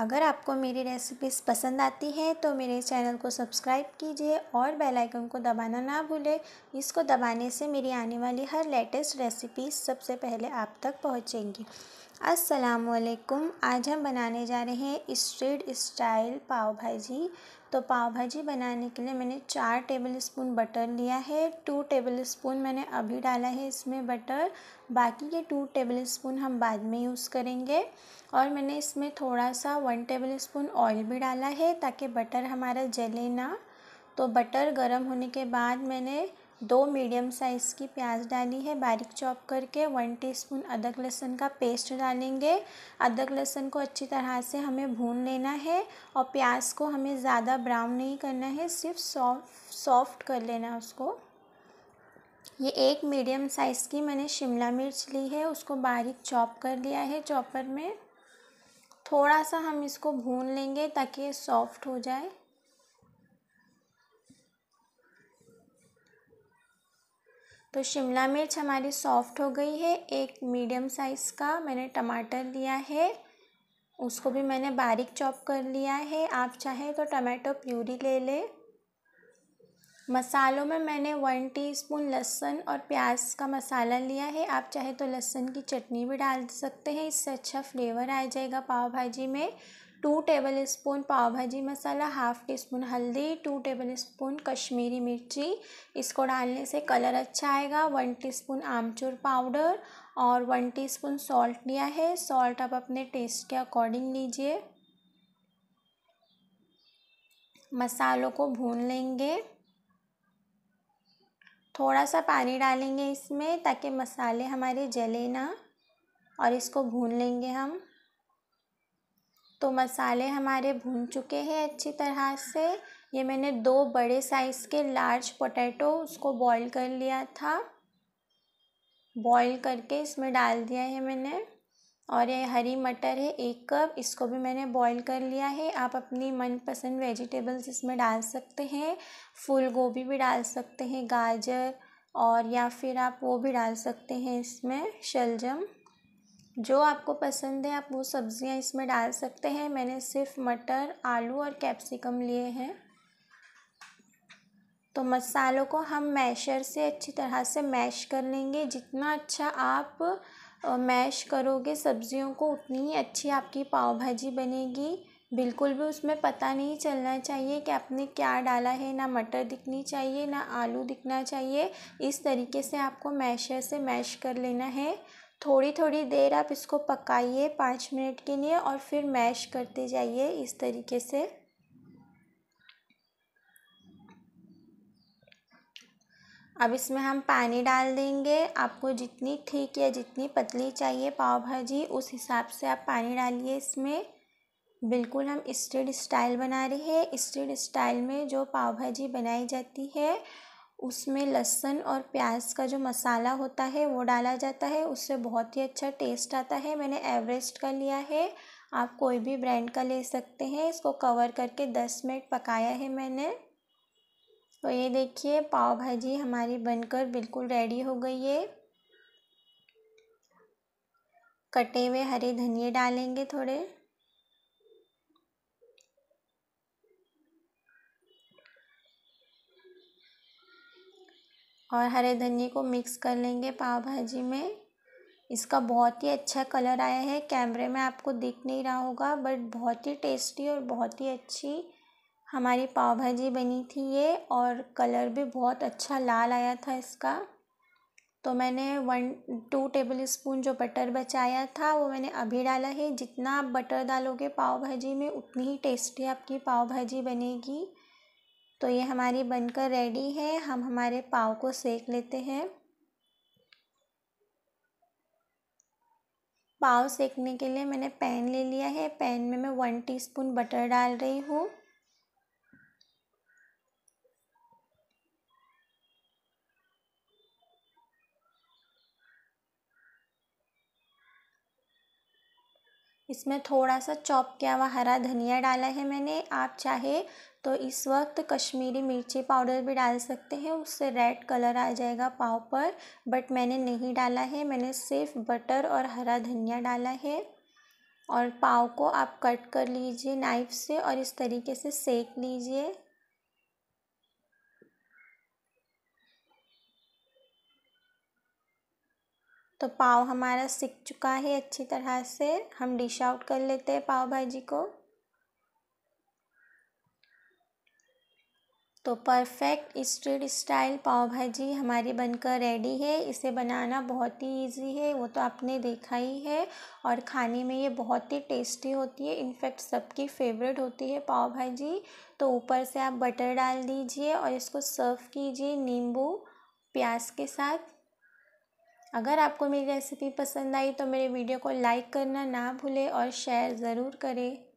अगर आपको मेरी रेसिपीज़ पसंद आती हैं तो मेरे चैनल को सब्सक्राइब कीजिए और बेल आइकन को दबाना ना भूलें इसको दबाने से मेरी आने वाली हर लेटेस्ट रेसिपीज़ सबसे पहले आप तक पहुंचेंगी असलकुम आज हम बनाने जा रहे हैं स्ट्रेट स्टाइल पाव भाजी तो पाव भाजी बनाने के लिए मैंने चार टेबल स्पून बटर लिया है टू टेबल स्पून मैंने अभी डाला है इसमें बटर बाकी के टू टेबल स्पून हम बाद में यूज़ करेंगे और मैंने इसमें थोड़ा सा वन टेबल स्पून ऑयल भी डाला है ताकि बटर हमारा जले ना तो बटर गर्म होने के बाद मैंने दो मीडियम साइज़ की प्याज डाली है बारीक चॉप करके वन टीस्पून अदरक लहसुन का पेस्ट डालेंगे अदरक लहसुन को अच्छी तरह से हमें भून लेना है और प्याज को हमें ज़्यादा ब्राउन नहीं करना है सिर्फ सॉफ्ट सॉफ्ट कर लेना उसको ये एक मीडियम साइज़ की मैंने शिमला मिर्च ली है उसको बारीक चॉप कर लिया है चॉपर में थोड़ा सा हम इसको भून लेंगे ताकि सॉफ्ट हो जाए तो शिमला मिर्च हमारी सॉफ्ट हो गई है एक मीडियम साइज़ का मैंने टमाटर लिया है उसको भी मैंने बारीक चॉप कर लिया है आप चाहे तो टमाटो प्यूरी ले लें मसालों में मैंने वन टीस्पून लहसुन और प्याज का मसाला लिया है आप चाहे तो लहसुन की चटनी भी डाल सकते हैं इससे अच्छा फ्लेवर आ जाएगा पाव भाजी में to tablespoon pav bhaji masala half teaspoon हल्दी टू टेबल स्पून कश्मीरी मिर्ची इसको डालने से कलर अच्छा आएगा वन टीस्पून आमचूर पाउडर और वन टीस्पून सॉल्ट लिया है सॉल्ट आप अपने टेस्ट के अकॉर्डिंग लीजिए मसालों को भून लेंगे थोड़ा सा पानी डालेंगे इसमें ताकि मसाले हमारे जले ना और इसको भून लेंगे हम तो मसाले हमारे भून चुके हैं अच्छी तरह से ये मैंने दो बड़े साइज़ के लार्ज पोटैटो उसको बॉईल कर लिया था बॉईल करके इसमें डाल दिया है मैंने और ये हरी मटर है एक कप इसको भी मैंने बॉईल कर लिया है आप अपनी मनपसंद वेजिटेबल्स इसमें डाल सकते हैं फूल गोभी भी डाल सकते हैं गाजर और या फिर आप वो भी डाल सकते हैं इसमें शलजम जो आपको पसंद है आप वो सब्ज़ियाँ इसमें डाल सकते हैं मैंने सिर्फ मटर आलू और कैप्सिकम लिए हैं तो मसालों को हम मैशर से अच्छी तरह से मैश कर लेंगे जितना अच्छा आप मैश करोगे सब्जियों को उतनी ही अच्छी आपकी पाव भाजी बनेगी बिल्कुल भी उसमें पता नहीं चलना चाहिए कि आपने क्या डाला है ना मटर दिखनी चाहिए ना आलू दिखना चाहिए इस तरीके से आपको मैशर से मैश कर लेना है थोड़ी थोड़ी देर आप इसको पकाइए पाँच मिनट के लिए और फिर मैश करते जाइए इस तरीके से अब इसमें हम पानी डाल देंगे आपको जितनी ठीक या जितनी पतली चाहिए पाव भाजी उस हिसाब से आप पानी डालिए इसमें बिल्कुल हम स्ट्रीट स्टाइल बना रहे हैं स्ट्रीट स्टाइल में जो पाव भाजी बनाई जाती है उसमें लहसुन और प्याज का जो मसाला होता है वो डाला जाता है उससे बहुत ही अच्छा टेस्ट आता है मैंने एवरेस्ट का लिया है आप कोई भी ब्रांड का ले सकते हैं इसको कवर करके दस मिनट पकाया है मैंने तो ये देखिए पाव भाजी हमारी बनकर बिल्कुल रेडी हो गई है कटे हुए हरे धनिए डालेंगे थोड़े और हरे धनिए को मिक्स कर लेंगे पाव भाजी में इसका बहुत ही अच्छा कलर आया है कैमरे में आपको दिख नहीं रहा होगा बट बहुत ही टेस्टी और बहुत ही अच्छी हमारी पाव भाजी बनी थी ये और कलर भी बहुत अच्छा लाल आया था इसका तो मैंने वन टू टेबल स्पून जो बटर बचाया था वो मैंने अभी डाला है जितना आप बटर डालोगे पाव भाजी में उतनी ही टेस्टी आपकी पाव भाजी बनेगी तो ये हमारी बनकर रेडी है हम हमारे पाव को सेक लेते हैं पाव सेकने के लिए मैंने पैन ले लिया है पैन में मैं वन टीस्पून बटर डाल रही हूँ इसमें थोड़ा सा चॉप किया हुआ हरा धनिया डाला है मैंने आप चाहे तो इस वक्त कश्मीरी मिर्ची पाउडर भी डाल सकते हैं उससे रेड कलर आ जाएगा पाव पर बट मैंने नहीं डाला है मैंने सिर्फ बटर और हरा धनिया डाला है और पाव को आप कट कर लीजिए नाइफ से और इस तरीके से सेक लीजिए तो पाव हमारा सिक चुका है अच्छी तरह से हम डिश आउट कर लेते हैं पाव भाजी को तो परफेक्ट स्ट्रीट स्टाइल पाव भाजी हमारी बनकर रेडी है इसे बनाना बहुत ही इजी है वो तो आपने देखा ही है और खाने में ये बहुत ही टेस्टी होती है इनफैक्ट सबकी फेवरेट होती है पाव भाजी तो ऊपर से आप बटर डाल दीजिए और इसको सर्व कीजिए नींबू प्याज के साथ अगर आपको मेरी रेसिपी पसंद आई तो मेरे वीडियो को लाइक करना ना भूलें और शेयर ज़रूर करें